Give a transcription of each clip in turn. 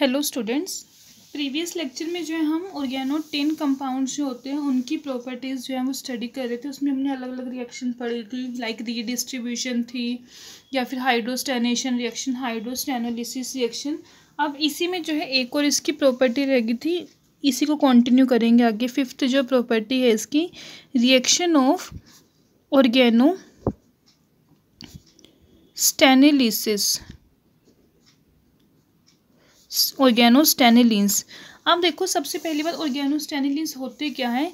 hello students previous lecture में जो है हम ऑर्गेनो टेन कंपाउंड्स जो होते हैं उनकी प्रॉपर्टीज़ जो है वो स्टडी कर रहे थे उसमें हमने अलग अलग रिएक्शन पढ़ी थी लाइक रीडिस्ट्रीब्यूशन थी या फिर हाइड्रोस्टेनेशन रिएक्शन हाइड्रोस्टेनोलिसिस रिएक्शन अब इसी में जो है एक और इसकी प्रॉपर्टी रहेगी थी इसी को कंटिन्यू करेंगे आगे फिफ्थ जो प्रॉपर्टी है इसकी reaction of organo stannylenes organostannylenes अब देखो सबसे पहली बात ऑर्गेनोस्टेनिलिन्स होते क्या है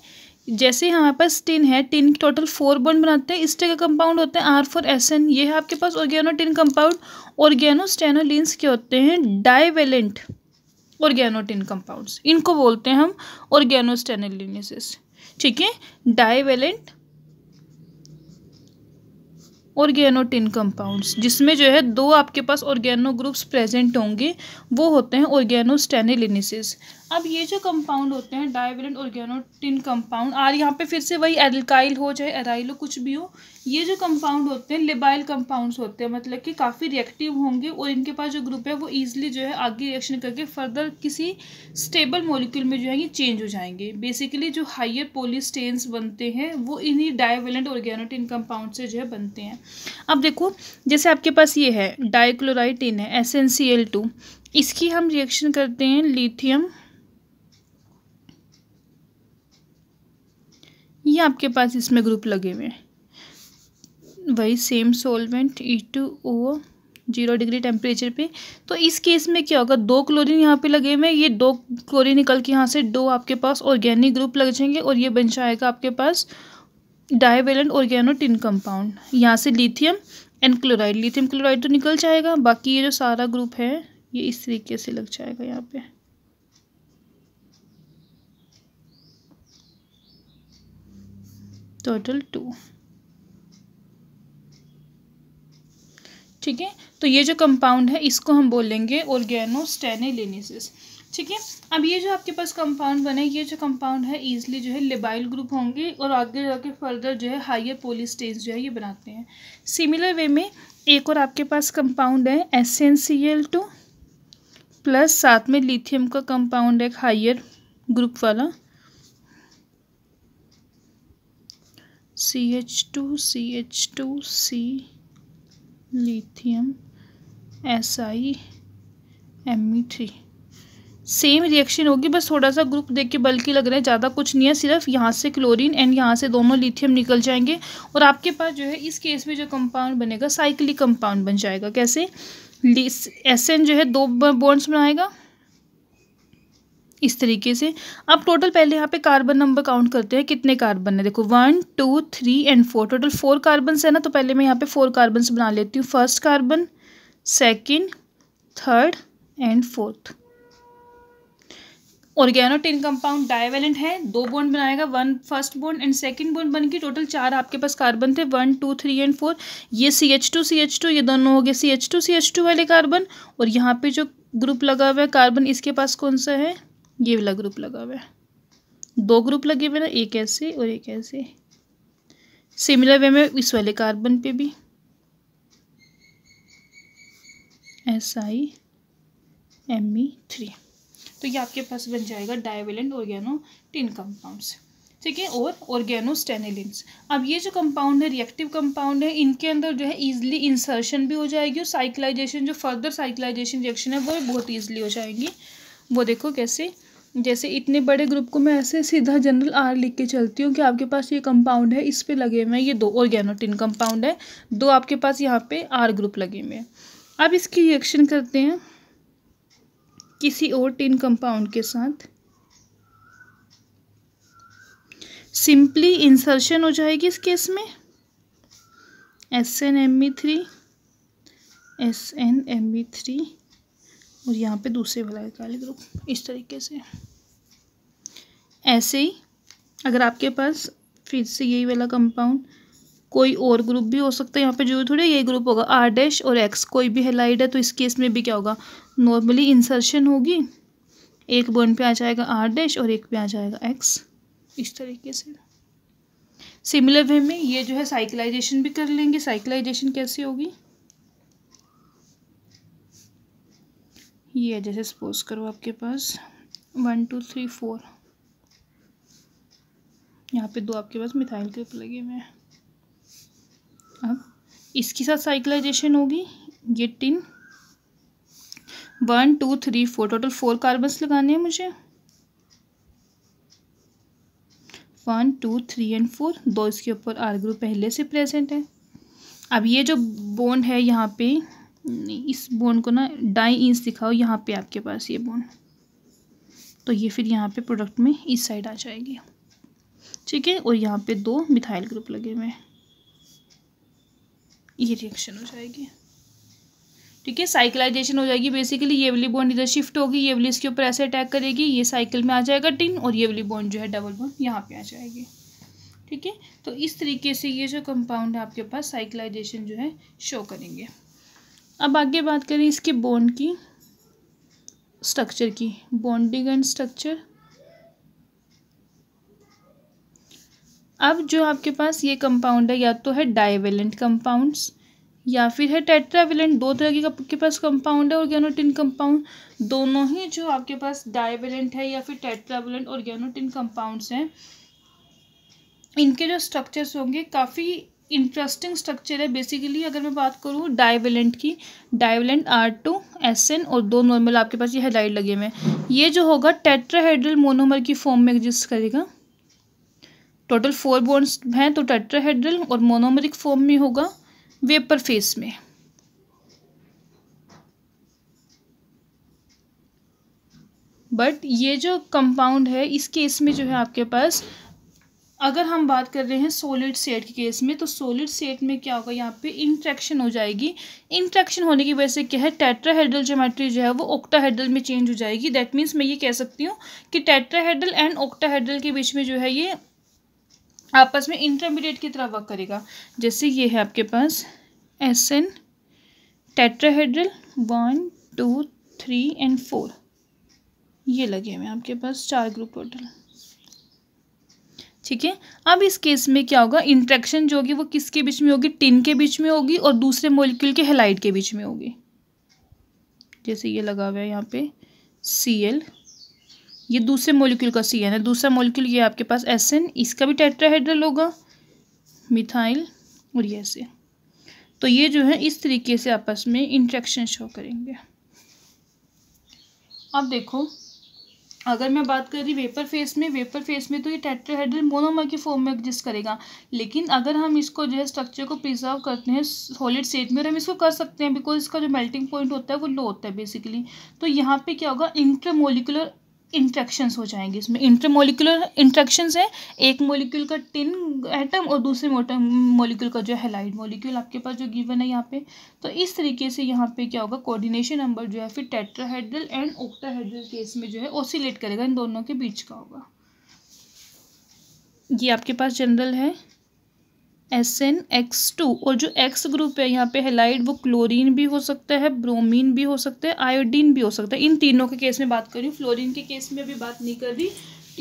जैसे हमारे पास टिन है टिन टोटल फोर बॉन्ड बनाते हैं इस्टे का कंपाउंड होता है आर फोर एस एन ये है आपके पास ऑर्गेनो टिन कंपाउंड ऑर्गेनोस्टेनोलिन्स के होते हैं डाइवेलेंट ऑर्गेनोटिन कंपाउंड्स इनको बोलते हैं हम ऑर्गेनोस्टेनोलिनिस ठीक है डाइवेलेंट ऑर्गेनोटिन कंपाउंड्स जिसमें जो है दो आपके पास ऑर्गेनो ग्रुप्स प्रेजेंट होंगे वो होते हैं ऑर्गेनोस्टेनिलिनिसिस अब ये जो कंपाउंड होते हैं डायवेलेंट ऑर्गेनोटिन कंपाउंड और यहाँ पे फिर से वही एल्काइल हो चाहे एराइल हो कुछ भी हो ये जो कंपाउंड होते हैं लिबाइल कंपाउंड्स होते हैं मतलब कि काफ़ी रिएक्टिव होंगे और इनके पास जो ग्रुप है वो ईजिली जो है आगे रिएक्शन करके फर्दर किसी स्टेबल मोलिक्यूल में जो है ये चेंज हो जाएंगे बेसिकली जो हाइयर पोलिस्टेन्स बनते हैं वो इन्हीं डायवेलेंट ऑर्गेनोटिन कंपाउंड से जो है बनते हैं अब देखो जैसे आपके पास ये है डाइक्लोराइटिन है एस इसकी हम रिएक्शन करते हैं लिथियम ये आपके पास इसमें ग्रुप लगे हुए हैं वही same solvent E two O zero degree temperature पे तो इस केस में क्या होगा दो क्लोरीन यहाँ पे लगे हुए हैं ये दो क्लोरीन निकल के यहाँ से दो आपके पास ऑर्गेनिक ग्रुप लग जाएंगे और ये बन जाएगा आपके पास डायवेलेंट टिन कंपाउंड यहाँ से lithium and chloride lithium chloride तो निकल जाएगा बाकी ये जो सारा ग्रुप है ये इस तरीके से लग जाएगा यहाँ पर टोटल टू ठीक है तो ये जो कंपाउंड है इसको हम बोलेंगे ऑर्गेनोस्टेनिलिनिसिस ठीक है अब ये जो आपके पास कंपाउंड बने ये जो कंपाउंड है ईजिली जो है लिबाइल ग्रुप होंगे और आगे जाके फर्दर जो है हाइयर पोलिस्टेज जो है ये बनाते हैं सिमिलर वे में एक और आपके पास कंपाउंड है S N C L two plus साथ में लिथियम का कंपाउंड है हायर ग्रुप वाला C H two C H two C lithium S I M E three same reaction होगी बस थोड़ा सा ग्रुप देख के बल्कि लग रहा है ज़्यादा कुछ नहीं है सिर्फ यहाँ से क्लोरीन एंड यहाँ से दोनों लिथियम निकल जाएंगे और आपके पास जो है इस केस में जो कंपाउंड बनेगा साइक्लिक कंपाउंड बन जाएगा कैसे एस एन जो है दो बॉन्ड्स बनाएगा इस तरीके से अब टोटल पहले यहाँ पे कार्बन नंबर काउंट करते हैं कितने कार्बन है देखो one two three and four total four carbon है ना तो पहले मैं यहाँ पे फोर कार्बन बना लेती हूँ first carbon second third and fourth organotin compound divalent है दो बोन बनाएगा one first bond and second bond बन गई टोटल चार आपके पास कार्बन थे one two three and four ये C H two C H two ये दोनों हो गए C H two C H two वाले कार्बन और यहाँ पे जो ग्रुप लगा हुआ है कार्बन इसके पास कौन सा है ये वाला ग्रुप लगा हुआ है दो ग्रुप लगे हुए ना एक ऐसे और एक ऐसे सिमिलर वे में इस वाले कार्बन पे भी S I M E three तो ये आपके पास बन जाएगा डायवेलेंट ऑर्गेनो टिन कंपाउंड्स ठीक है और ऑर्गेनो ऑर्गेनोस्टेनिलिन्स अब ये जो कंपाउंड है रिएक्टिव कंपाउंड है इनके अंदर जो है ईजिली इंसर्शन भी हो जाएगी और साइक्लाइजेशन जो फर्दर साइक्लाइजेशन रिएक्शन है वो बहुत ईजिली हो जाएंगी वो देखो कैसे जैसे इतने बड़े ग्रुप को मैं ऐसे सीधा जनरल आर लिख के चलती हूँ कि आपके पास ये कंपाउंड है इस पे लगे हुए हैं ये दो ऑर्गेनोटिन कंपाउंड है दो आपके पास यहाँ पे आर ग्रुप लगे हुए हैं अब इसकी रिएक्शन करते हैं किसी और टिन कंपाउंड के साथ सिंपली इंसर्शन हो जाएगी इस केस में S N M E three S N M E three और यहाँ पे दूसरे वाला काले ग्रुप इस तरीके से ऐसे ही अगर आपके पास फिर से यही वाला कंपाउंड कोई और ग्रुप भी हो सकता है यहाँ पे जो थोड़ा यही ग्रुप होगा आर डैश और एक्स कोई भी हेलाइड है तो इस केस में भी क्या होगा नॉर्मली इंसर्शन होगी एक बोन पे आ जाएगा आर डैश और एक पे आ जाएगा एक्स इस तरीके से सिमिलर वे में ये जो है साइकिलाइजेशन भी कर लेंगे साइकिलाइजेशन कैसे होगी ये जैसे सपोज करो आपके पास वन टू थ्री फोर यहाँ पे दो आपके पास मिथाइल ग्रुप लगे हुए हैं अब इसके साथ साइकिलाइजेशन होगी ये tin one two three four total four carbons लगाने हैं मुझे one two three and four दो इसके ऊपर आर ग्रुप पहले से प्रेजेंट है अब ये जो बोन है यहाँ पे इस बोन को ना डाई इंच दिखाओ यहाँ पे आपके पास ये बोन तो ये फिर यहाँ पे प्रोडक्ट में इस साइड आ जाएगी ठीक है और यहाँ पे दो मिथाइल ग्रुप लगे हुए हैं ये रिएक्शन हो जाएगी ठीक है साइकिलाइजेशन हो जाएगी बेसिकली ये वाली बॉन्ड इधर शिफ्ट होगी ये वाली इसके ऊपर ऐसे अटैक करेगी ये साइकिल में आ जाएगा टिन और ये वाली बॉन्ड जो है डबल बॉन्ड यहाँ पे आ जाएगी ठीक है तो इस तरीके से ये जो कंपाउंड है आपके पास साइकिलाइजेशन जो है शो करेंगे अब आगे बात करें इसके बॉन्ड की स्ट्रक्चर की बॉन्डिंग एंड स्ट्रक्चर अब जो आपके पास ये कंपाउंड है या तो है डाइवेलेंट कंपाउंड्स या फिर है टेट्रावेलेंट दो तरह के आपके पास कंपाउंड है ऑर्गेनोटिन कंपाउंड दोनों ही जो आपके पास डाइवेलेंट है या फिर टेट्रावेलेंट ऑर्गेनोटिन कंपाउंड्स हैं इनके जो स्ट्रक्चर्स होंगे काफ़ी इंटरेस्टिंग स्ट्रक्चर है बेसिकली अगर मैं बात करूँ डाइवेलेंट की divalent R two S N और दो नॉर्मल आपके पास ये हेलाइट लगे हुए हैं ये जो होगा टेट्राहेड्रल मोनोमर की फॉर्म में एग्जिस्ट करेगा टोटल फोर बोन्स हैं तो टेट्राहेड्रल और मोनोमरिक फॉर्म में होगा वेपर फेस में बट ये जो कंपाउंड है इस केस में जो है आपके पास अगर हम बात कर रहे हैं सोलिड सेट के केस में तो सोलिड सेट में क्या होगा यहाँ पे इंट्रैक्शन हो जाएगी इंट्रैक्शन होने की वजह से क्या है टेट्राहेड्रल ज्योमेट्री जो है वो ओक्टाहेड्रल में चेंज हो जाएगी दैट मीन्स मैं ये कह सकती हूँ कि टेट्राहेड्रल एंड ओक्टाहेड्रल के बीच में जो है ये आपस में इंटरमीडिएट की तरह वर्क करेगा जैसे ये है आपके पास S N tetrahedral one two three and four ये लगे हुए हैं आपके पास चार ग्रुप टोटल ठीक है अब इस केस में क्या होगा इंट्रैक्शन जो होगी वो किसके बीच में होगी टिन के बीच में होगी और दूसरे मोलिक्यूल के हेलाइड के बीच में होगी जैसे ये लगा हुआ है यहाँ पे सी एल ये दूसरे मोलिक्यूल का सी एन है दूसरा मोलिक्यूल ये आपके पास एस एन इसका भी टेट्राहेड्रल होगा मिथाइल और ये ऐसे तो ये जो है इस तरीके से आपस में इंट्रैक्शन शो करेंगे अब देखो अगर मैं बात कर रही वेपर फेस में वेपर फेस में तो ये टेट्राहेड्रल मोनोमर के फॉर्म में एग्जिस्ट करेगा लेकिन अगर हम इसको जो है स्ट्रक्चर को प्रिजर्व करते हैं सॉलिड स्टेट में और हम इसको कर सकते हैं बिकॉज इसका जो मेल्टिंग पॉइंट होता है वो लो होता है बेसिकली तो यहाँ पे क्या होगा इंट्रामोलिकुलर इंट्रैक्शंस हो जाएंगे इसमें इंटरमोलिकुलर इंट्रैक्शंस है एक मोलिक्यूल का टिन एटम और दूसरे मोलिक्यूल का जो है लाइट मोलिक्यूल आपके पास जो गिवन है यहाँ पे तो इस तरीके से यहाँ पे क्या होगा कोऑर्डिनेशन नंबर जो है फिर टेट्राहेड्रल एंड ओक्टाहेड्रल केस में जो है ओसिलेट करेगा इन दोनों के बीच का होगा ये आपके पास जनरल है एस एन एक्स टू और जो एक्स ग्रुप है यहाँ पे हेलाइड वो क्लोरीन भी हो सकता है ब्रोमीन भी हो सकता है आयोडीन भी हो सकता है इन तीनों के केस में बात कर रही हूँ फ्लोरिन के केस में भी बात नहीं कर रही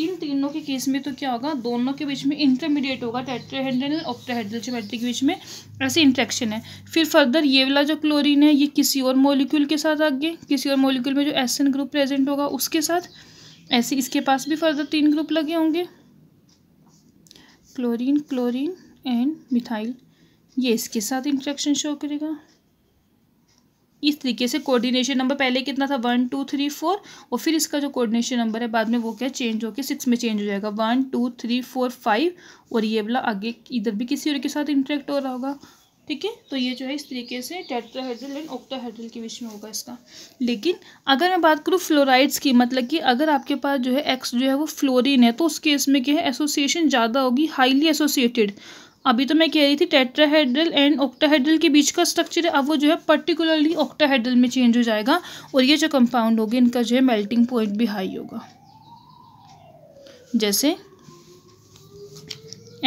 इन तीनों के केस में तो क्या होगा दोनों के बीच में इंटरमीडिएट होगा टेट्राहेड्रल ऑक्टाहेड्रल जोमेट्री के बीच में ऐसे इंट्रैक्शन है फिर फर्दर ये वाला जो क्लोरीन है ये किसी और मॉलिक्यूल के साथ आगे किसी और मॉलिक्यूल में जो एस ग्रुप प्रेजेंट होगा उसके साथ ऐसे इसके पास भी फर्दर तीन ग्रुप लगे होंगे क्लोरीन क्लोरीन एंड मिथाइल ये इसके साथ इंट्रैक्शन शो करेगा इस तरीके से कोऑर्डिनेशन नंबर पहले कितना था वन टू थ्री फोर और फिर इसका जो कोऑर्डिनेशन नंबर है बाद में वो क्या चेंज होकर सिक्स में चेंज हो जाएगा one two three four five और ये वाला आगे इधर भी किसी और के साथ इंट्रैक्ट हो रहा होगा ठीक है तो ये जो है इस तरीके से टेट्राहेड्रल एंड ऑक्टाहेड्रल के बीच में होगा इसका लेकिन अगर मैं बात करूँ फ्लोराइड्स की मतलब कि अगर आपके पास जो है एक्स जो है वो फ्लोरिन है तो उस केस में क्या है एसोसिएशन ज़्यादा होगी हाईली एसोसिएटेड अभी तो मैं कह रही थी टेट्राहेड्रल एंड ऑक्टाहेड्रल के बीच का स्ट्रक्चर है अब वो जो है पर्टिकुलरली ऑक्टाहेड्रल में चेंज हो जाएगा और ये जो कंपाउंड होगी इनका जो है मेल्टिंग पॉइंट भी हाई होगा जैसे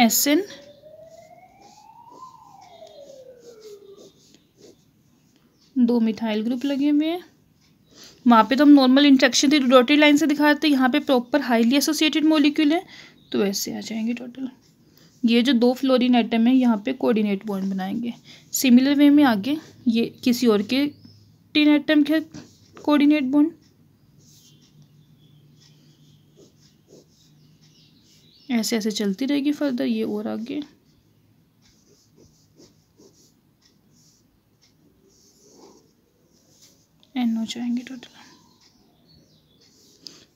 एस एन दो मिथाइल ग्रुप लगे हुए हैं वहाँ पे तो हम नॉर्मल इंट्रेक्शन थे डॉटेड लाइन से दिखाते यहाँ पे प्रॉपर हाईली एसोसिएटेड मॉलिक्यूल है तो ऐसे आ जाएंगे टोटल ये जो दो फ्लोरिन एटम है यहाँ पे कोऑर्डिनेट बॉन्ड बनाएंगे सिमिलर वे में आगे ये किसी और के टीन आइटम के कोऑर्डिनेट बॉन्ड ऐसे ऐसे चलती रहेगी फर्दर ये और आगे एन हो जाएंगे टोटल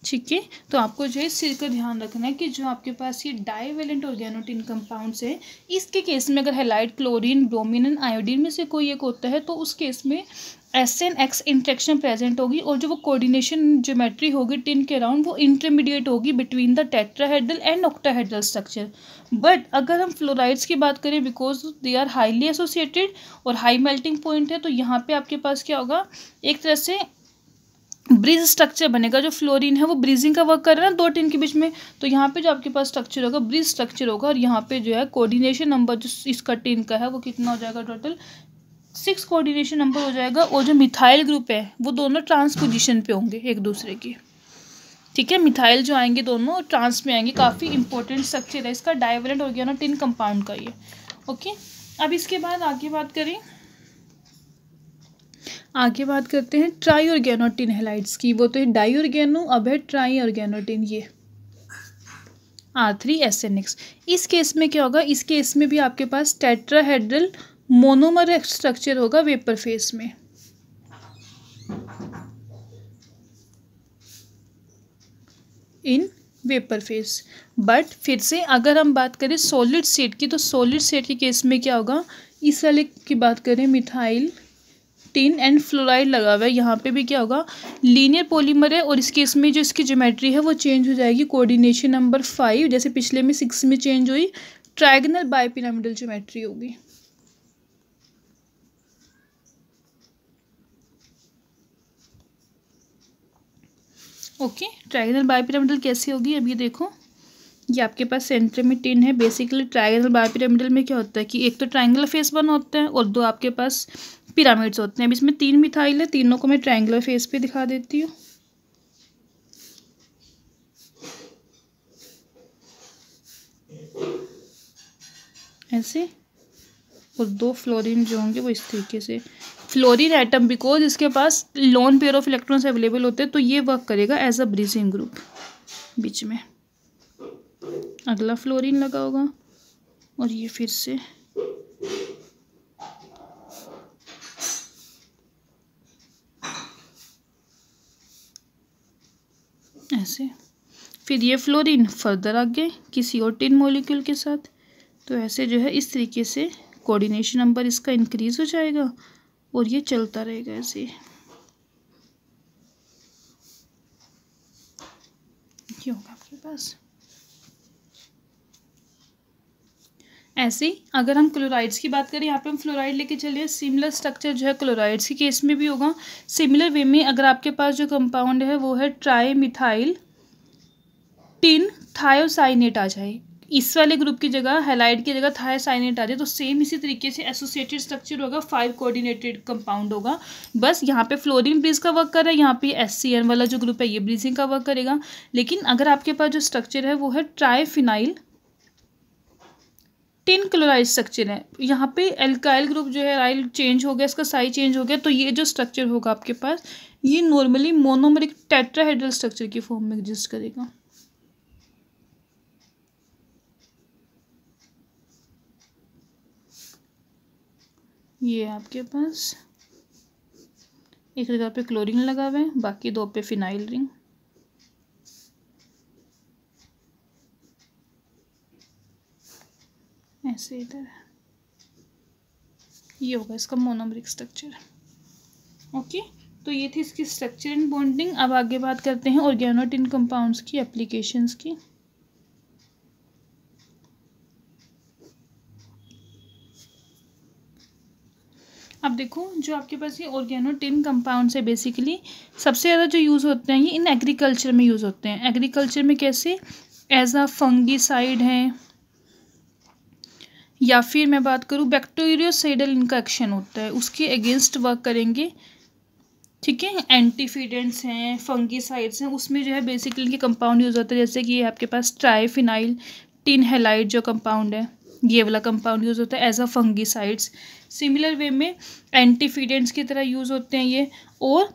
ठीक है तो आपको जो है इस चीज़ का ध्यान रखना है कि जो आपके पास ये डाईवेलेंट ऑर्गेनोटिन कंपाउंड्स है इसके केस में अगर हेलाइट क्लोरीन ब्रोमिन आयोडीन में से कोई एक होता है तो उस केस में S N X interaction present होगी और जो वो कोऑर्डिनेशन ज्योमेट्री होगी टिन के अराउंड वो इंटरमीडिएट होगी between the tetrahedral and octahedral structure but अगर हम फ्लोराइड्स की बात करें because they are highly associated और हाई मेल्टिंग पॉइंट है तो यहाँ पे आपके पास क्या होगा एक तरह से ब्रिज स्ट्रक्चर बनेगा जो फ्लोरीन है वो ब्रिजिंग का वर्क कर रहा है ना दो टिन के बीच में तो यहाँ पे जो आपके पास स्ट्रक्चर होगा ब्रिज स्ट्रक्चर होगा और यहाँ पे जो है कोऑर्डिनेशन नंबर जो इसका टिन का है वो कितना हो जाएगा टोटल सिक्स कोऑर्डिनेशन नंबर हो जाएगा और जो मिथाइल ग्रुप है वो दोनों ट्रांसपोजिशन पे होंगे एक दूसरे के ठीक है मिथाइल जो आएंगे दोनों ट्रांस में आएंगे काफ़ी इंपॉर्टेंट स्ट्रक्चर है इसका डाइवरेंट हो गया ना टिन कंपाउंड का ये ओके अब इसके बाद आगे बात करें आगे बात करते हैं ट्राई ऑर्गेनोटिन हेलाइट्स की वो तो है डाई ऑर्गेनो अब है ट्राई ऑर्गेनोटिन ये R three S N X इस केस में क्या होगा इस केस में भी आपके पास टेट्राहेड्रल मोनोमर स्ट्रक्चर होगा वेपर फेस में इन वेपर फेस बट फिर से अगर हम बात करें सॉलिड सेट की तो सॉलिड सेट के केस में क्या होगा इस वाले की बात करें मिथाइल टिन एंड फ्लोराइड लगा हुआ है यहाँ पे भी क्या होगा लीनियर पॉलीमर है और इस केस में जो इसकी ज्योमेट्री है वो चेंज हो जाएगी कोऑर्डिनेशन नंबर फाइव जैसे पिछले में सिक्स में चेंज हुई ट्राइगनल बायपिरामिडल ज्योमेट्री होगी ओके ट्राइगनल बायपिरामिडल कैसी होगी अब ये देखो ये आपके पास सेंटर में टिन है बेसिकली ट्राइंगल बायपिरामिडल में क्या होता है कि एक तो ट्राइंगल फेस बना होता है और दो आपके पास पिरामिड्स होते हैं अब इसमें तीन मिथाइल है तीनों को मैं ट्रायंगुलर फेस पे दिखा देती हूँ ऐसे और दो फ्लोरीन जो होंगे वो इस तरीके से फ्लोरीन एटम बिकॉज इसके पास lone pair of electrons available होते हैं तो ये वर्क करेगा एज अ ब्रीजिंग ग्रुप बीच में अगला फ्लोरीन लगा होगा और ये फिर से से फिर ये फ्लोरीन फर्दर आगे किसी और टिन मॉलिक्यूल के साथ तो ऐसे जो है इस तरीके से कोऑर्डिनेशन नंबर इसका इंक्रीज हो जाएगा और ये चलता रहेगा ऐसे क्यों आपके पास ऐसे ही अगर हम क्लोराइड्स की बात करें यहाँ पे हम फ्लोराइड लेके चलिए सिमिलर स्ट्रक्चर जो है क्लोराइड्स के केस में भी होगा सिमिलर वे में अगर आपके पास जो कंपाउंड है वो है ट्राई मिथाइल टिन थायोसाइनेट आ जाए इस वाले ग्रुप की जगह हेलाइड की जगह थायोसाइनेट आ जाए तो सेम इसी तरीके से एसोसिएटेड स्ट्रक्चर होगा फाइव कोऑर्डिनेटेड कंपाउंड होगा बस यहाँ पे फ्लोरीन ब्रिज का वर्क कर रहा है यहाँ पे एस वाला जो ग्रुप है ये ब्रिजिंग का वर्क करेगा लेकिन अगर आपके पास जो स्ट्रक्चर है वो है ट्राईफिनाइल टिन क्लोराइड स्ट्रक्चर है यहाँ पे एल्काइल ग्रुप जो है राइल चेंज हो गया इसका साइज चेंज हो गया तो ये जो स्ट्रक्चर होगा आपके पास ये नॉर्मली मोनोमरिक टेट्राहेड्रल स्ट्रक्चर की फॉर्म में एग्जिस्ट करेगा ये आपके पास एक जगह पे क्लोरीन लगा हुआ है बाकी दो पे फिनाइल रिंग ऐसे इधर ये होगा इसका मोनोमरिक स्ट्रक्चर ओके तो ये थी इसकी स्ट्रक्चर एंड बॉन्डिंग अब आगे बात करते हैं ऑर्गेनोटिन कंपाउंड्स की एप्लीकेशंस की अब देखो जो आपके पास ये ऑर्गेनोटिन कंपाउंड्स है बेसिकली सबसे ज़्यादा जो यूज़ होते हैं ये इन एग्रीकल्चर में यूज़ होते हैं एग्रीकल्चर में कैसे एज आ फंगी साइड हैं या फिर मैं बात करूँ बैक्टीरियोसाइडल इनका एक्शन होता है उसके अगेंस्ट वर्क करेंगे ठीक है एंटीफिडेंट्स हैं फंगीसाइड्स हैं उसमें जो है बेसिकली इनके कंपाउंड यूज़ होता है जैसे कि आपके पास ट्राईफिनाइल टिन हेलाइट जो कंपाउंड है ये वाला कंपाउंड यूज़ होता है as a fungicides similar way में एंटीफिडेंट्स की तरह यूज़ होते हैं ये और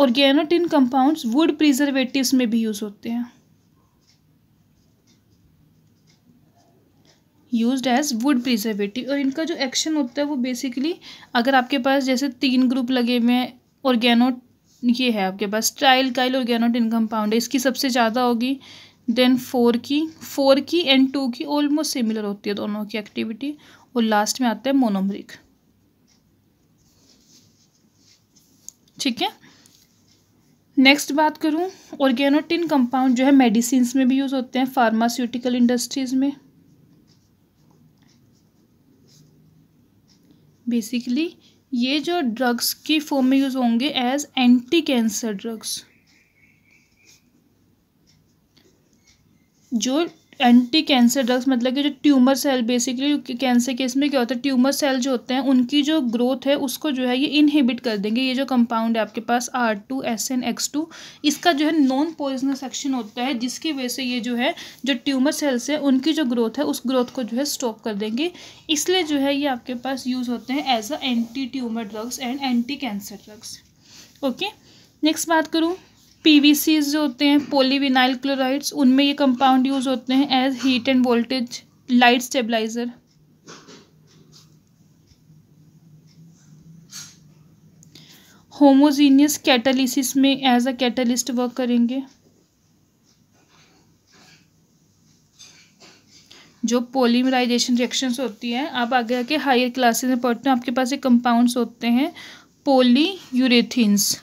ऑर्गेनोटिन कंपाउंड्स वुड प्रिजर्वेटिव्स में भी यूज़ होते हैं यूज एज वुड प्रिजर्वेटिव और इनका जो एक्शन होता है वो बेसिकली अगर आपके पास जैसे तीन ग्रुप लगे हुए हैं ऑर्गेनोट ये है आपके पास ट्राइल काइल ऑर्गेनोटिन कंपाउंड है इसकी सबसे ज़्यादा होगी देन फोर की फोर की एंड टू की ऑलमोस्ट सिमिलर होती है दोनों की एक्टिविटी और लास्ट में आता है मोनोमरिक ठीक है नेक्स्ट बात करूं ऑर्गेनोटिन कंपाउंड जो है मेडिसिन में भी यूज़ होते हैं फार्मास्यूटिकल इंडस्ट्रीज़ में बेसिकली ये जो ड्रग्स की फॉर्म में यूज़ होंगे एज एंटी कैंसर ड्रग्स जो एंटी कैंसर ड्रग्स मतलब कि जो tumour cell basically cancer case में क्या होता है ट्यूमर सेल जो होते हैं उनकी जो ग्रोथ है उसको जो है ये इनहिबिट कर देंगे ये जो कंपाउंड है आपके पास R two S N X two इसका जो है नॉन पॉइजनस एक्शन होता है जिसकी वजह से ये जो है जो ट्यूमर सेल्स है उनकी जो ग्रोथ है उस ग्रोथ को जो है स्टॉप कर देंगे इसलिए जो है ये आपके पास यूज़ होते हैं as a anti tumour drugs and anti cancer drugs okay next बात करूँ पी जो होते हैं पोलीविनाइल क्लोराइड्स उनमें ये कंपाउंड यूज़ होते हैं as heat and voltage light stabiliser homogeneous catalysis में एज अ कैटलिस्ट वर्क करेंगे जो पोलीमराइजेशन रिएक्शन होती हैं आप आगे आके हायर क्लासेस में पढ़ते हैं आपके पास ये कंपाउंड्स होते हैं पोली यूरेथीन्स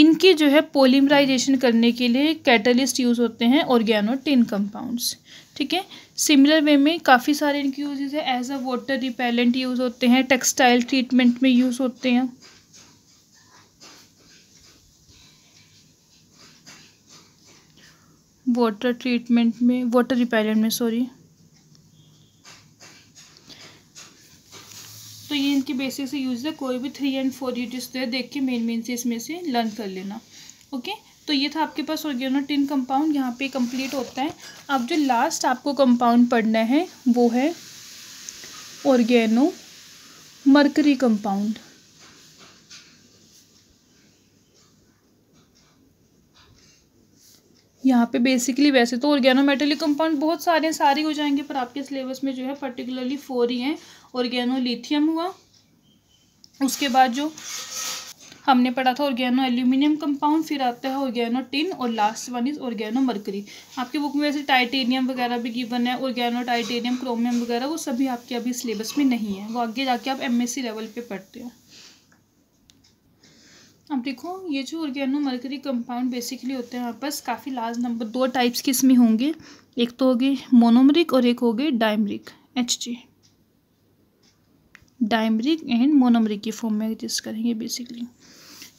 इनके जो है पोलिमराइजेशन करने के लिए कैटलिस्ट यूज़ होते हैं ऑर्गेनो टिन कंपाउंड्स ठीक है सिमिलर वे में काफ़ी सारे इनके यूजेज है as a water repellent use होते हैं टेक्सटाइल ट्रीटमेंट में यूज़ होते हैं वाटर ट्रीटमेंट में वाटर रिपेलेंट में सॉरी तो ये इनके बेसिक से यूज है कोई भी थ्री एंड फोर यूजेस दे देख के मेन मेन से इसमें से लर्न कर लेना ओके तो ये था आपके पास ऑर्गेनो टिन कंपाउंड यहाँ पे कंप्लीट होता है अब जो लास्ट आपको कंपाउंड पढ़ना है वो है ऑर्गेनो मरकरी कंपाउंड यहाँ पे बेसिकली वैसे तो ऑर्गेनो मेटेलिक कंपाउंड बहुत सारे हैं सारे हो जाएंगे पर आपके सिलेबस में जो है पर्टिकुलरली फोर ही हैं ऑर्गेनोलिथियम हुआ उसके बाद जो हमने पढ़ा था ऑर्गेनो एल्यूमिनियम कंपाउंड फिर आता है ऑर्गेनो टिन और last one is organomercury आपकी बुक में वैसे टाइटेनियम वगैरह भी गिवन है ऑर्गेनो टाइटेनियम क्रोमियम वगैरह वो सभी आपके अभी सिलेबस में नहीं है वो आगे जाके आप एमएससी लेवल पे पढ़ते हो अब देखो ये जो ऑर्गेनो मरकरी कंपाउंड बेसिकली होते हैं हमारे पास काफ़ी लार्ज नंबर दो टाइप्स के इसमें होंगे एक तो होगी मोनोमरिक और एक होगी डायमरिक एच जी डायमरिक एंड मोनोमरिक की फॉर्म में एग्जिस्ट करेंगे बेसिकली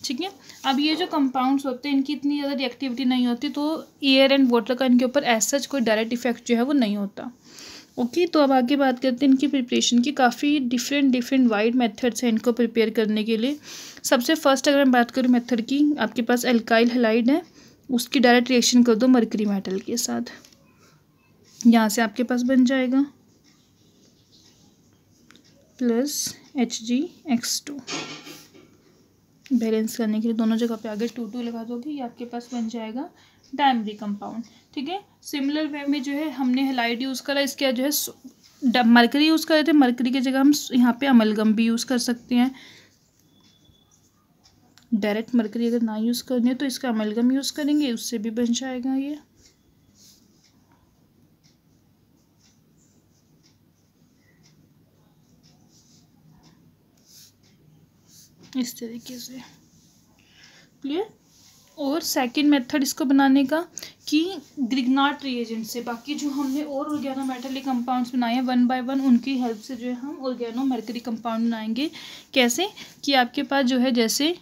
ठीक है अब ये जो कंपाउंड्स होते हैं इनकी इतनी ज़्यादा रिएक्टिविटी नहीं होती तो एयर एंड वाटर का इनके ऊपर एज सच कोई डायरेक्ट इफेक्ट जो है वो नहीं होता ओके okay, तो अब आगे बात करते हैं इनकी प्रिपरेशन की काफ़ी डिफरेंट डिफरेंट वाइड मेथड्स हैं इनको प्रिपेयर करने के लिए सबसे फर्स्ट अगर मैं बात करूँ मेथड की आपके पास एल्काइल हलाइड है उसकी डायरेक्ट रिएक्शन कर दो मरकरी मेटल के साथ यहाँ से आपके पास बन जाएगा plus H G X two balance करने के लिए दोनों जगह पे आगे टू टू लगा दोगे ये आपके पास बन जाएगा डायमरी कंपाउंड ठीक है सिमिलर वे में जो है हमने हेलाइट यूज़ करा इसके जो है मरकरी यूज़ कर रहे थे मरकरी की जगह हम यहाँ पे अमलगम भी यूज़ कर सकते हैं डायरेक्ट मरकरी अगर ना यूज़ करनी है तो इसका अमलगम यूज़ करेंगे उससे भी बन जाएगा ये इस तरीके से क्लियर और सेकंड मेथड इसको बनाने का कि ग्रिगनाट रिएजेंट से बाकी जो हमने और ऑर्गेनो मेटली कंपाउंड्स बनाए हैं वन बाय वन उनकी हेल्प से जो है हम ऑर्गेनो मर्करी कंपाउंड बनाएंगे कैसे कि आपके पास जो है जैसे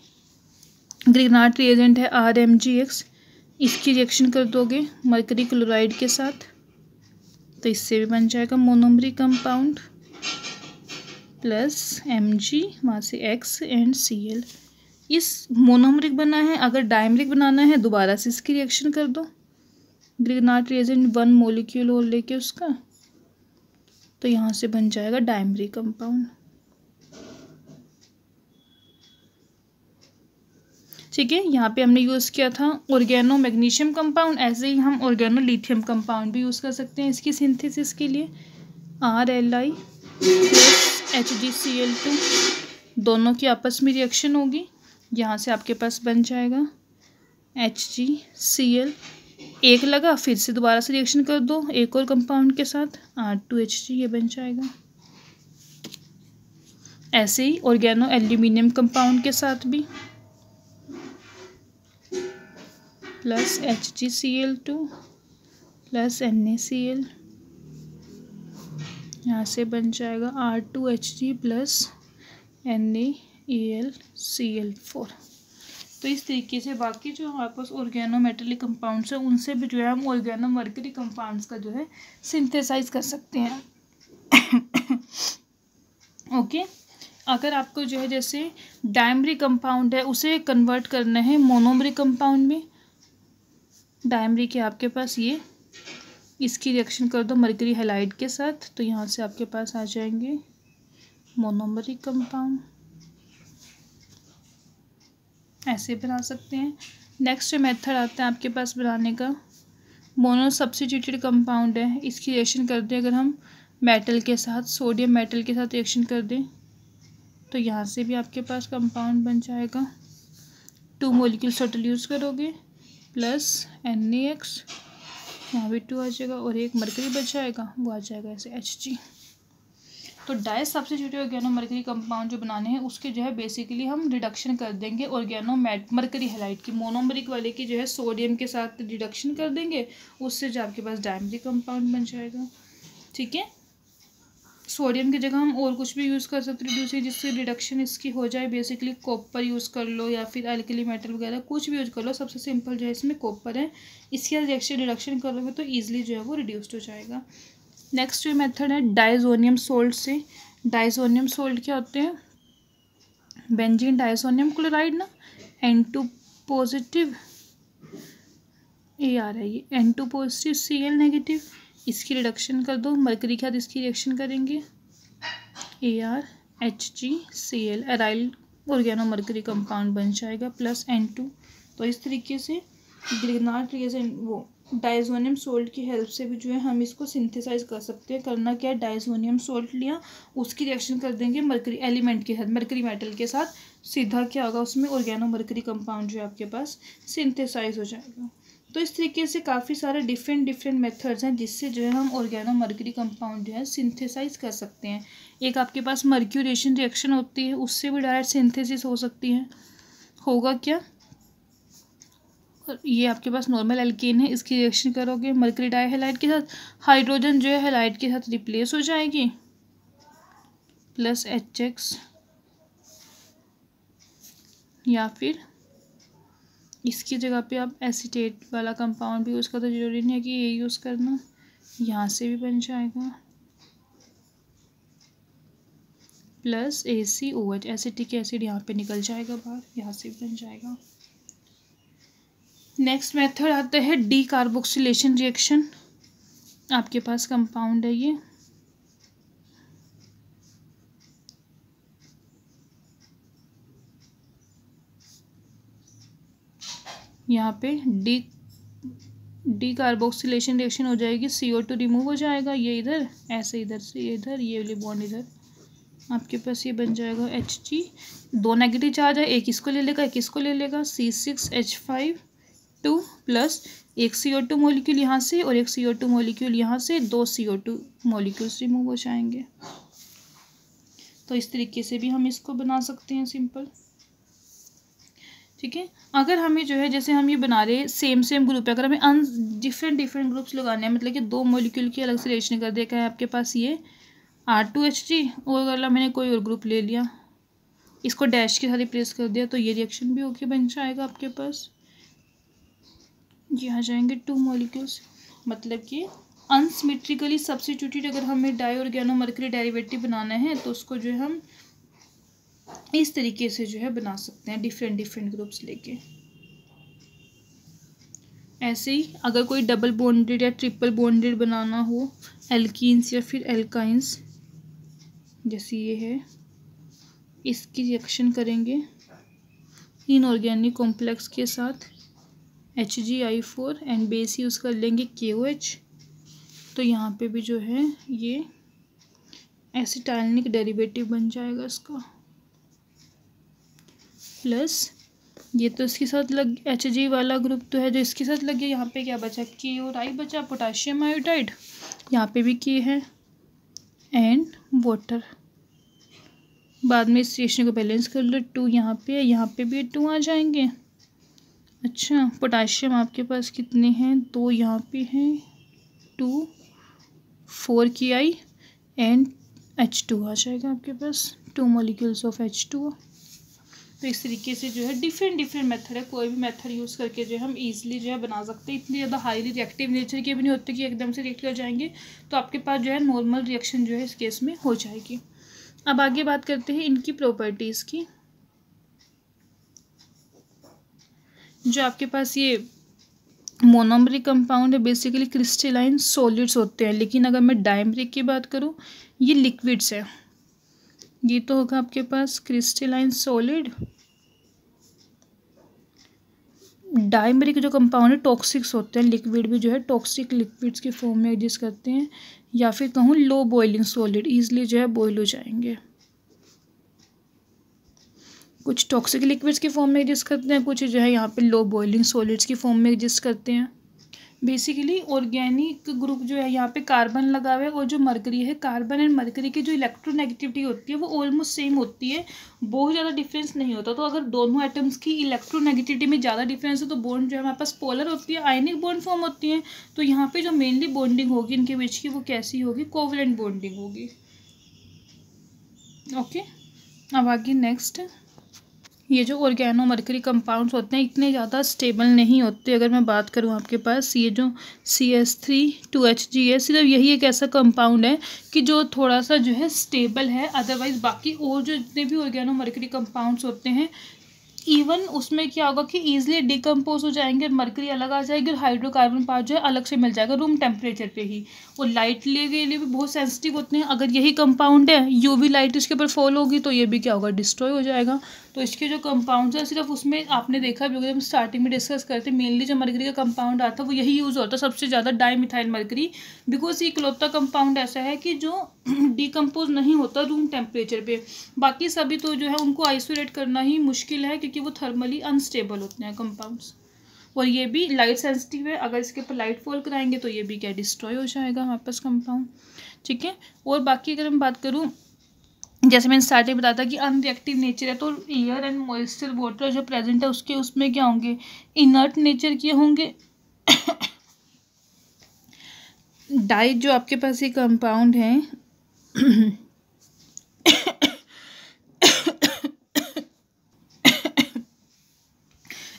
ग्रिगनाट रिएजेंट है आर एम जी एक्स इसकी रिएक्शन कर दोगे मर्करी क्लोराइड के साथ तो इससे भी बन जाएगा monomeric compound plus M G वहाँ से एक्स एंड सी एल इस मोनोमरिक बना है अगर डायमरिक बनाना है दोबारा से इसकी रिएक्शन कर दो ग्रिगनाट रिएजेंट वन मोलिक्यूल और लेके उसका तो यहाँ से बन जाएगा डायमरी कंपाउंड ठीक है यहाँ पे हमने यूज़ किया था ऑर्गेनो मैग्नीशियम कंपाउंड ऐसे ही हम ऑर्गेनो लिथियम कंपाउंड भी यूज़ कर सकते हैं इसकी सिंथेसिस के लिए R L I H D C L two दोनों की आपस में रिएक्शन होगी यहाँ से आपके पास बन जाएगा एच जी सी एल एक लगा फिर से दोबारा से रिएक्शन कर दो एक और कंपाउंड के साथ आर टू एच जी ये बन जाएगा ऐसे ही ऑर्गेनो एल्यूमिनियम कंपाउंड के साथ भी plus H G C L two plus N A C L यहाँ से बन जाएगा R two H G plus N A L C L four तो इस तरीके से बाकी जो हमारे पास ऑर्गेनो मेटेलिक कंपाउंड्स हैं उनसे भी जो है हम ऑर्गेनो मर्करी कंपाउंड्स का जो है सिंथेसाइज कर सकते हैं ओके अगर आपको जो है जैसे डायमरी कंपाउंड है उसे कन्वर्ट करना है मोनोमरी कंपाउंड में डायमरी के आपके पास ये इसकी रिएक्शन कर दो मरकरी हेलाइड के साथ तो यहाँ से आपके पास आ जाएंगे मोनोमरी कंपाउंड ऐसे बना सकते हैं नेक्स्ट जो मेथड आता है आपके पास बनाने का मोनो सब्सिट्यूटेड कंपाउंड है इसकी रिएक्शन कर दें अगर हम मेटल के साथ सोडियम मेटल के साथ रिएक्शन कर दें तो यहाँ से भी आपके पास कंपाउंड बन जाएगा टू मोलिकल टोटल यूज़ करोगे प्लस एन एक्स यहाँ भी टू आ जाएगा और एक मरकरी बच जाएगा वो आ जाएगा ऐसे एच जी तो डाई छोटे ऑर्गेनो मरकरी कंपाउंड जो बनाने हैं उसके जो है बेसिकली हम रिडक्शन कर देंगे ऑर्गेनो मैट मरकरी हेलाइट की मोनोमरिक वाले की जो है सोडियम के साथ रिडक्शन कर देंगे उससे जो आपके पास डायमरी कंपाउंड बन जाएगा ठीक है सोडियम की जगह हम और कुछ भी यूज़ कर सकते हैं दूसरी जिससे रिडक्शन इसकी हो जाए बेसिकली कॉपर यूज़ कर लो या फिर अल्कली मेटल वगैरह कुछ भी यूज़ कर लो सबसे सिंपल जो है इसमें कॉपर है इसका रिएक्शन रिडक्शन लोगे तो ईजिली जो है वो रिड्यूस्ड हो जाएगा नेक्स्ट जो मेथड है डाइजोनियम सोल्ट से डाइजोनियम सोल्ट क्या होते हैं बेंजिन डाइजोनियम क्लोराइड ना एन टू पॉजिटिव ये आ रहा है ये N two positive C L negative इसकी रिडक्शन कर दो मरकरी के साथ इसकी रिएक्शन करेंगे A R H G C L aryl organomercury compound बन जाएगा प्लस एन टू तो इस तरीके से ग्रेनार तरीके से वो डाइजोनियम सोल्ट की हेल्प से भी जो है हम इसको सिंथेसाइज कर सकते हैं करना क्या है डाइजोनियम सोल्ट लिया उसकी रिएक्शन कर देंगे मरकरी एलिमेंट के साथ मरकरी मेटल के साथ सीधा क्या होगा उसमें ऑर्गेनो मरकरी कंपाउंड जो है आपके पास सिंथेसाइज हो जाएगा तो इस तरीके से काफ़ी सारे डिफरेंट डिफरेंट मेथड्स हैं जिससे जो है हम ऑर्गेनो मर्क्यूरी कंपाउंड जो है सिंथेसाइज कर सकते हैं एक आपके पास मर्क्यूरेशन रिएक्शन होती है उससे भी डायरेक्ट सिंथेसिस हो सकती है होगा क्या और ये आपके पास नॉर्मल एल्केन है इसकी रिएक्शन करोगे मर्करी डाईहेलाइट के साथ हाइड्रोजन जो है हेलाइट के साथ रिप्लेस हो जाएगी प्लस एच एक्स या फिर इसकी जगह पे आप एसीटेट वाला कंपाउंड भी यूज़ करते ज़रूरी नहीं है कि ये यूज़ करना यहाँ से भी बन जाएगा plus A C O H acetic acid यहाँ पे निकल जाएगा बाहर यहाँ से भी बन जाएगा नेक्स्ट मेथड आता है डी कार्बोक्सिलेशन रिएक्शन आपके पास कंपाउंड है ये यहाँ पे डी डी कार्बोक्सीशन रिएक्शन हो जाएगी सी ओ टू रिमूव हो जाएगा ये इधर ऐसे इधर से ये इधर ये वाली बॉन्ड इधर आपके पास ये बन जाएगा एच जी दो नेगेटिव चार्ज है एक इसको ले लेगा एक इसको ले लेगा C six H five two plus एक सी ओ टू मोलिक्यूल यहाँ से और एक सी ओ टू मोलिक्यूल यहाँ से दो C O two molecules remove हो जाएंगे तो इस तरीके से भी हम इसको बना सकते हैं सिंपल ठीक है अगर हमें जो है जैसे हम ये बना रहे सेम सेम ग्रुप है अगर हमें अन डिफरेंट डिफरेंट ग्रुप्स लगाने हैं मतलब कि दो मोलिक्यूल की अलग से रेशन कर देखा है आपके पास ये आर टू एच थ्री और अगर मैंने कोई और ग्रुप ले लिया इसको डैश के साथ रिप्लेस कर दिया तो ये रिएक्शन भी होके बन जाएगा आपके पास ये आ हाँ, जाएंगे टू मोलिक्यूल्स मतलब कि अनसिमेट्रिकली सब्सिट्यूटेड अगर हमें डाई और गैनो मर्करी डेरिवेटिव बनाना है तो उसको जो है हम इस तरीके से जो है बना सकते हैं डिफरेंट डिफरेंट ग्रुप्स लेके ऐसे ही अगर कोई डबल बॉन्डेड या ट्रिपल बॉन्डेड बनाना हो एल्किन्स या फिर एल्काइंस जैसे ये है इसकी रिएक्शन करेंगे इनऑर्गेनिक कॉम्प्लेक्स के साथ H G I four and base use कर लेंगे के ओ एच तो यहाँ पे भी जो है ये एसिटाइलिक डेरिवेटिव बन जाएगा इसका प्लस ये तो इसके साथ लग एच जी वाला ग्रुप तो है जो इसके साथ लग गया यहाँ पे क्या बचा के और आई बचा पोटाशियम आयोडाइड यहाँ पे भी की है एंड वाटर बाद में इस स्टेशन को बैलेंस कर लो टू यहाँ पे है यहाँ पे भी टू आ जाएंगे अच्छा पोटाशियम आपके पास कितने हैं दो तो यहाँ पे हैं टू फोर की आई एंड एच टू आ जाएगा आपके पास two molecules of H two तो इस तरीके से जो है डिफरेंट डिफरेंट मेथड है कोई भी मेथड यूज़ करके जो है हम ईजिली जो है बना सकते हैं इतनी ज़्यादा हाईली रिएक्टिव नेचर के भी नहीं होते कि एकदम से रिएक्ट कर जाएंगे तो आपके पास जो है नॉर्मल रिएक्शन जो है इस केस में हो जाएगी अब आगे बात करते हैं इनकी प्रॉपर्टीज़ की जो आपके पास ये मोनोमरिक कंपाउंड है बेसिकली क्रिस्टलाइन सॉलिड्स होते हैं लेकिन अगर मैं डायमरिक की बात करूँ ये लिक्विड्स हैं ये तो होगा आपके पास क्रिस्टलाइन सॉलिड के जो कंपाउंड है टॉक्सिक्स होते हैं लिक्विड भी जो है टॉक्सिक लिक्विड्स के फॉर्म में एग्जिस्ट करते हैं या फिर कहूँ लो बॉइलिंग सॉलिड ईजिली जो है बॉयल हो जाएंगे कुछ टॉक्सिक लिक्विड्स के फॉर्म में एग्जिस्ट करते हैं कुछ जो है यहाँ पे लो बॉइलिंग सॉलिड्स के फॉर्म में एग्जिस्ट करते हैं बेसिकली ऑर्गेनिक ग्रुप जो है यहाँ पे कार्बन लगा हुआ है और जो मरकरी है कार्बन एंड मरकरी की जो इलेक्ट्रोनेगेटिविटी होती है वो ऑलमोस्ट सेम होती है बहुत ज़्यादा डिफरेंस नहीं होता तो अगर दोनों एटम्स की इलेक्ट्रोनेगेटिविटी में ज़्यादा डिफरेंस हो तो बॉन्ड जो है हमारे पास पोलर होती है आयनिक बॉन्ड फॉर्म होती है तो यहाँ पर जो मेनली बॉन्डिंग होगी इनके बीच की वो कैसी होगी कोवलेंट बॉन्डिंग होगी ओके अब आगे नेक्स्ट ये जो ऑर्गेनो मरकरी कंपाउंड्स होते हैं इतने ज़्यादा स्टेबल नहीं होते अगर मैं बात करूँ आपके पास ये जो C S three two H G है सिर्फ यही एक ऐसा कंपाउंड है कि जो थोड़ा सा जो है स्टेबल है अदरवाइज़ बाकी और जो जितने भी ऑर्गेनो मरकरी कंपाउंड्स होते हैं इवन उसमें क्या होगा कि ईजिली डिकम्पोज हो जाएंगे मरकरी अलग आ जाएगी और हाइड्रोकार्बन पार्ट जो है अलग से मिल जाएगा रूम टेम्परेचर पे ही वो लाइट के लिए भी बहुत सेंसिटिव होते हैं अगर यही कंपाउंड है यूवी लाइट इसके ऊपर फॉल होगी तो ये भी क्या होगा डिस्ट्रॉय हो जाएगा तो इसके जो कंपाउंड है सिर्फ उसमें आपने देखा भी होगा हम स्टार्टिंग में डिस्कस करते हैं मेनली जो मरकरी का कंपाउंड आता है वो यही यूज़ होता है सबसे ज़्यादा डाईमिथाइल मरकरी बिकॉज ये इकलौता कंपाउंड ऐसा है कि जो डिकम्पोज नहीं होता रूम टेम्परेचर पर बाकी सभी तो जो है उनको आइसोलेट करना ही मुश्किल है क्योंकि कि वो थर्मली अनस्टेबल होते हैं कंपाउंड्स और ये भी लाइट सेंसिटिव है अगर इसके ऊपर लाइट फॉल कराएंगे तो ये भी क्या डिस्ट्रॉय हो जाएगा हमारे पास कंपाउंड ठीक है और बाकी अगर मैं बात करूँ जैसे मैंने स्टार्ट में बताया था कि अनरिएक्टिव नेचर है तो एयर एंड मॉइस्चर वाटर जो प्रेजेंट है उसके उसमें क्या होंगे इनर्ट नेचर के होंगे डाइट जो आपके पास ये कंपाउंड हैं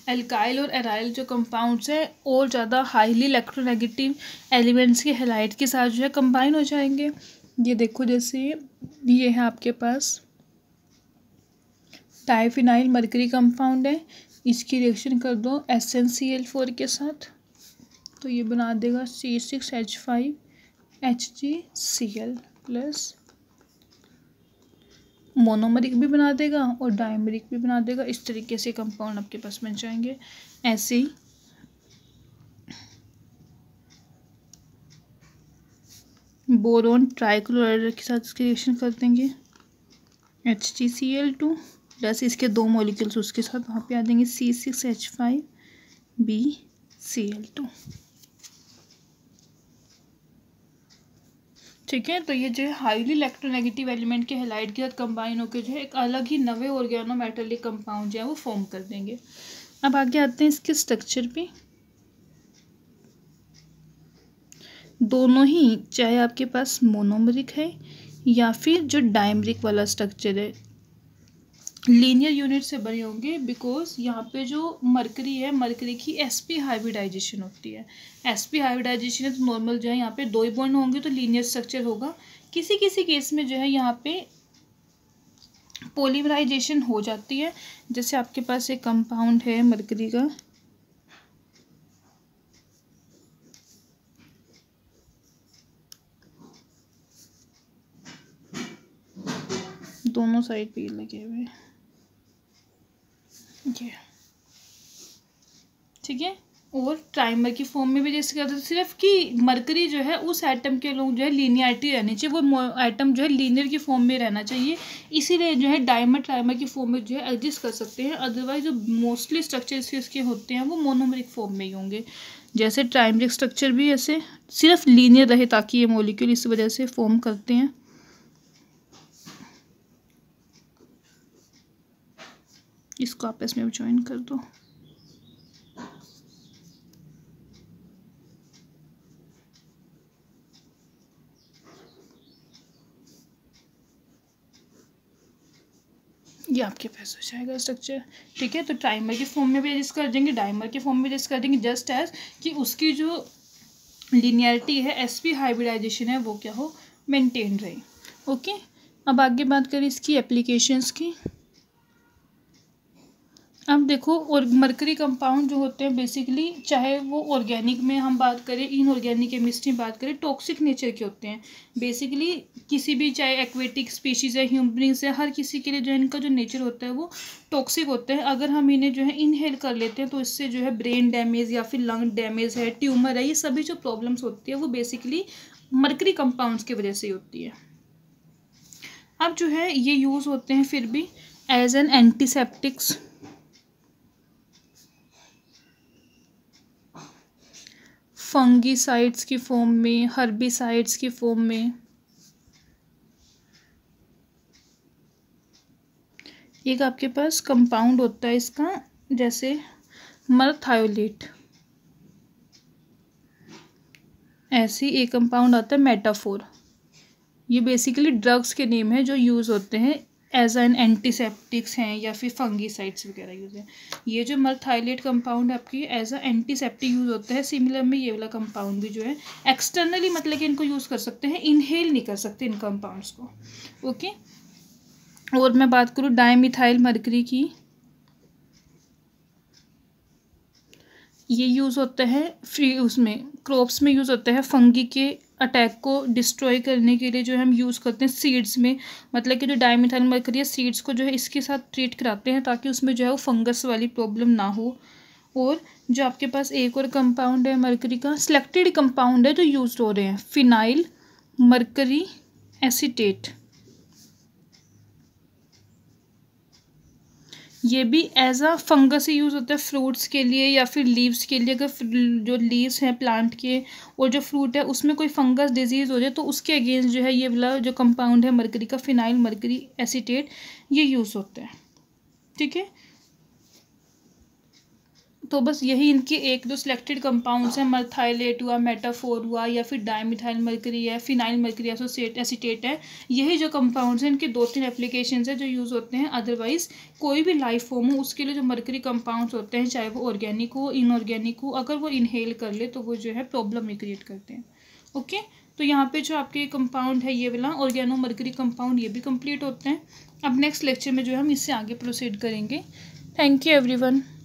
एल्काइल और एराइल जो कंपाउंड्स हैं और ज़्यादा हाईली इलेक्ट्रोनेगेटिव एलिमेंट्स की हेलाइट के साथ जो है कंबाइन हो जाएंगे ये देखो जैसे ये है आपके पास टाइफिनाइल मरकरी कंपाउंड है इसकी रिएक्शन कर दो S N C L four के साथ तो ये बना देगा C six H five H G C L plus monomeric भी बना देगा और डायमरिक भी बना देगा इस तरीके से कंपाउंड आपके पास बन जाएंगे ऐसे ही बोरोन ट्राइक्लोराइडर के साथ इसकी रिएक्शन कर देंगे H T C L two जैसे इसके दो मॉलिक्यूल्स उसके साथ वहाँ पे आ देंगे C six H five B C L two ठीक है तो ये जो है हाईली इलेक्ट्रोनेगेटिव एलिमेंट के हेलाइट के साथ कंबाइन होकर जो है एक अलग ही नवे ऑर्गेनो मेटेलिक कंपाउंड जो है वो फॉर्म कर देंगे अब आगे आते हैं इसके स्ट्रक्चर पे दोनों ही चाहे आपके पास मोनोमरिक है या फिर जो डायमरिक वाला स्ट्रक्चर है लीनियर यूनिट से बने होंगे बिकॉज यहाँ पे जो मरकरी है मरकरी की एस पी हाइब्रिडाइजेशन होती है एस पी हाइब्रिडाइजेशन है तो नॉर्मल जो है यहाँ पे दो ही बॉन्ड होंगे तो लीनियर स्ट्रक्चर होगा किसी किसी केस में जो है यहाँ पे पोलीमराइजेशन हो जाती है जैसे आपके पास एक कंपाउंड है मरकरी का दोनों साइड पे लगे हुए हैं ये ठीक है और ट्राइमर की फॉर्म में भी जैसे कहते हैं सिर्फ कि मरकरी जो है उस आइटम के लोग जो है लीनियरिटी रहनी चाहिए वो आइटम जो है लीनियर की फॉर्म में रहना चाहिए इसीलिए जो है डायमर ट्राइमर की फॉर्म में जो है एग्जिस्ट कर सकते हैं अदरवाइज जो मोस्टली स्ट्रक्चर्स इसके होते हैं वो मोनोमरिक फॉर्म में ही होंगे जैसे ट्राइमरिक स्ट्रक्चर भी ऐसे सिर्फ लीनियर रहे ताकि ये मोलिक्यूल इस वजह से फॉर्म करते हैं इसको आपस में ज्वाइन कर दो ये आपके पास हो जाएगा स्ट्रक्चर ठीक है तो टाइमर के फॉर्म में भी रजिस्ट कर देंगे डाइमर के फॉर्म में रजिस्ट कर देंगे जस्ट एज कि उसकी जो लिनियरिटी है एस पी हाइब्रिडाइजेशन है वो क्या हो मेंटेन रहे ओके अब आगे बात करें इसकी एप्लीकेशंस की अब देखो और मरकरी कंपाउंड जो होते हैं बेसिकली चाहे वो ऑर्गेनिक में हम बात करें इन ऑर्गेनिक केमिस्ट्री में बात करें टॉक्सिक नेचर के होते हैं बेसिकली किसी भी चाहे एक्वेटिक स्पीशीज़ है ह्यूमनिंग्स है हर किसी के लिए जो इनका जो नेचर होता है वो टॉक्सिक होता है अगर हम इन्हें जो है इनहेल कर लेते हैं तो इससे जो है ब्रेन डैमेज या फिर लंग डैमेज है ट्यूमर है ये सभी जो प्रॉब्लम्स होती है वो बेसिकली मरकरी कंपाउंड्स की वजह से ही होती है अब जो है ये यूज़ होते हैं फिर भी एज एन एंटीसेप्टिक्स फंगीसाइड्स की फॉर्म में हर्बिसाइड्स की फॉर्म में एक आपके पास कंपाउंड होता है इसका जैसे मरथायोलेट ऐसी एक कंपाउंड आता है मेटाफोर ये बेसिकली ड्रग्स के नेम है जो यूज़ होते हैं एज एन एंटीसेप्टिक्स हैं या फिर फंगीसाइड्स वगैरह यूज़ हैं ये जो मल्थाइलेट कंपाउंड आपकी एज अ एंटीसेप्टिक यूज़ होता है सिमिलर में ये वाला कंपाउंड भी जो है एक्सटर्नली मतलब कि इनको यूज़ कर सकते हैं इनहेल नहीं कर सकते इन कंपाउंड्स को ओके और मैं बात करूँ डायमिथाइल मरकरी की ये यूज़ होता है फ्री उसमें क्रॉप्स में यूज़ होता है फंगी के अटैक को डिस्ट्रॉय करने के लिए जो है हम यूज़ करते हैं सीड्स में मतलब कि जो डायमिथाइल मरकरी है सीड्स को जो है इसके साथ ट्रीट कराते हैं ताकि उसमें जो है वो फंगस वाली प्रॉब्लम ना हो और जो आपके पास एक और कंपाउंड है मरकरी का सिलेक्टेड कंपाउंड है जो यूज हो रहे हैं फिनाइल मरकरी एसीटेट ये भी एज आ फंगस ही यूज़ होता है फ्रूट्स के लिए या फिर लीव्स के लिए अगर जो लीव्स हैं प्लांट के और जो फ्रूट है उसमें कोई फंगस डिजीज़ हो जाए तो उसके अगेंस्ट जो है ये वाला जो कंपाउंड है मरकरी का फिनाइल मरकरी एसीटेट ये यूज़ होता है ठीक है तो बस यही इनके एक दो सिलेक्टेड कंपाउंड्स हैं मर्थाइलेट हुआ मेटाफोर हुआ या फिर डायमिथाइल मर्करी है फिनाइल मर्करी एसोसिएट एसीटेट है यही जो कंपाउंड्स हैं इनके दो तीन एप्लीकेशन है जो यूज़ होते हैं अदरवाइज़ कोई भी लाइफ फॉर्म हो उसके लिए जो मर्करी कंपाउंड्स होते हैं चाहे वो ऑर्गेनिक हो इनऑर्गेनिक हो अगर वो इनहेल कर ले तो वो जो है प्रॉब्लम ही क्रिएट करते हैं ओके तो यहाँ पे जो आपके कंपाउंड है ये वाला ऑर्गेनो मर्करी कंपाउंड ये भी कंप्लीट होते हैं अब नेक्स्ट लेक्चर में जो है हम इससे आगे प्रोसीड करेंगे थैंक यू एवरीवन